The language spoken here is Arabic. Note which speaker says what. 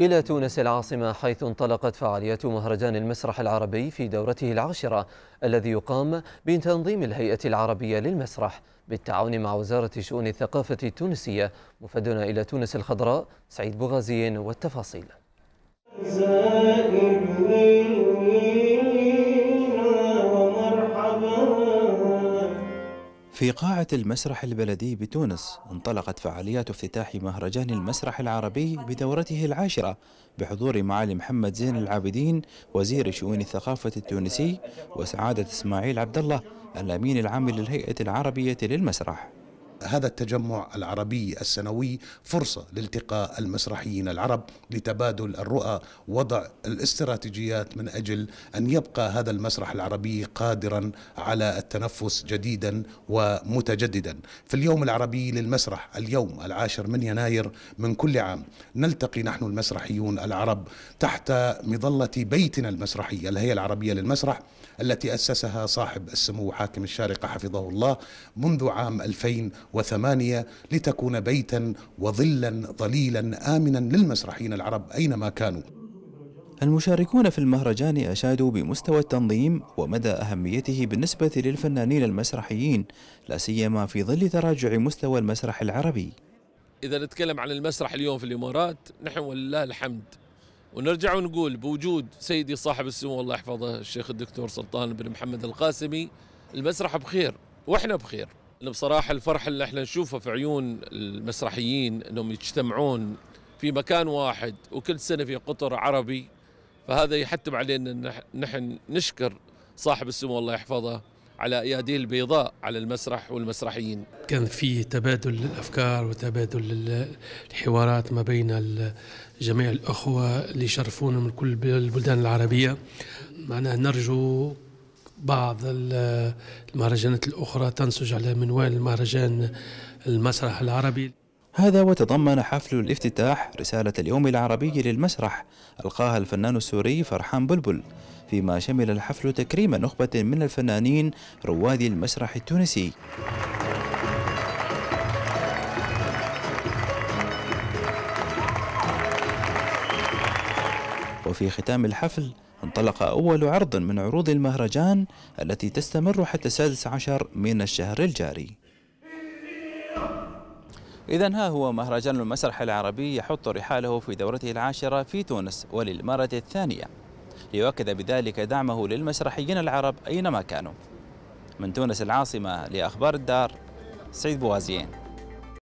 Speaker 1: إلى تونس العاصمة حيث انطلقت فعاليات مهرجان المسرح العربي في دورته العاشرة الذي يقام بتنظيم الهيئة العربية للمسرح بالتعاون مع وزارة شؤون الثقافة التونسية مفدنا إلى تونس الخضراء سعيد بوغازي والتفاصيل في قاعة المسرح البلدي بتونس انطلقت فعاليات افتتاح مهرجان المسرح العربي بدورته العاشرة بحضور معالي محمد زين العابدين وزير شؤون الثقافة التونسي وسعادة اسماعيل عبد الله الأمين العام للهيئة العربية للمسرح
Speaker 2: هذا التجمع العربي السنوي فرصة لالتقاء المسرحيين العرب لتبادل الرؤى وضع الاستراتيجيات من أجل أن يبقى هذا المسرح العربي قادرا على التنفس جديدا ومتجددا في اليوم العربي للمسرح اليوم العاشر من يناير من كل عام نلتقي نحن المسرحيون العرب تحت مظلة بيتنا المسرحي الهيئة العربية للمسرح التي أسسها صاحب السمو حاكم الشارقة حفظه الله منذ عام 2000 وثمانية لتكون بيتا وظلا ظليلا آمنا للمسرحيين العرب أينما كانوا المشاركون في المهرجان أشادوا بمستوى التنظيم
Speaker 1: ومدى أهميته بالنسبة للفنانين المسرحيين لا سيما في ظل تراجع مستوى المسرح العربي
Speaker 3: إذا نتكلم عن المسرح اليوم في الإمارات نحن ولله الحمد ونرجع ونقول بوجود سيدي صاحب السمو الله يحفظه الشيخ الدكتور سلطان بن محمد القاسمي المسرح بخير واحنا بخير انه بصراحة الفرح اللي احنا نشوفه في عيون المسرحيين انهم يجتمعون في مكان واحد وكل سنة في قطر عربي فهذا يحتم علينا ان نحن نشكر صاحب السمو الله يحفظه على اياديه البيضاء على المسرح والمسرحيين.
Speaker 4: كان في تبادل الافكار وتبادل الحوارات ما بين جميع الاخوه اللي يشرفونا من كل البلدان العربيه. معناه نرجو بعض المهرجانات الأخرى تنسج على منوال المهرجان المسرح العربي
Speaker 1: هذا وتضمن حفل الافتتاح رسالة اليوم العربي للمسرح ألقاها الفنان السوري فرحان بلبل فيما شمل الحفل تكريم نخبة من الفنانين رواد المسرح التونسي وفي ختام الحفل انطلق أول عرض من عروض المهرجان التي تستمر حتى السادس عشر من الشهر الجاري إذا ها هو مهرجان المسرح العربي يحط رحاله في دورته العاشرة في تونس وللمرة الثانية ليؤكد بذلك دعمه للمسرحيين العرب أينما كانوا من تونس العاصمة لأخبار الدار سعيد بوازيين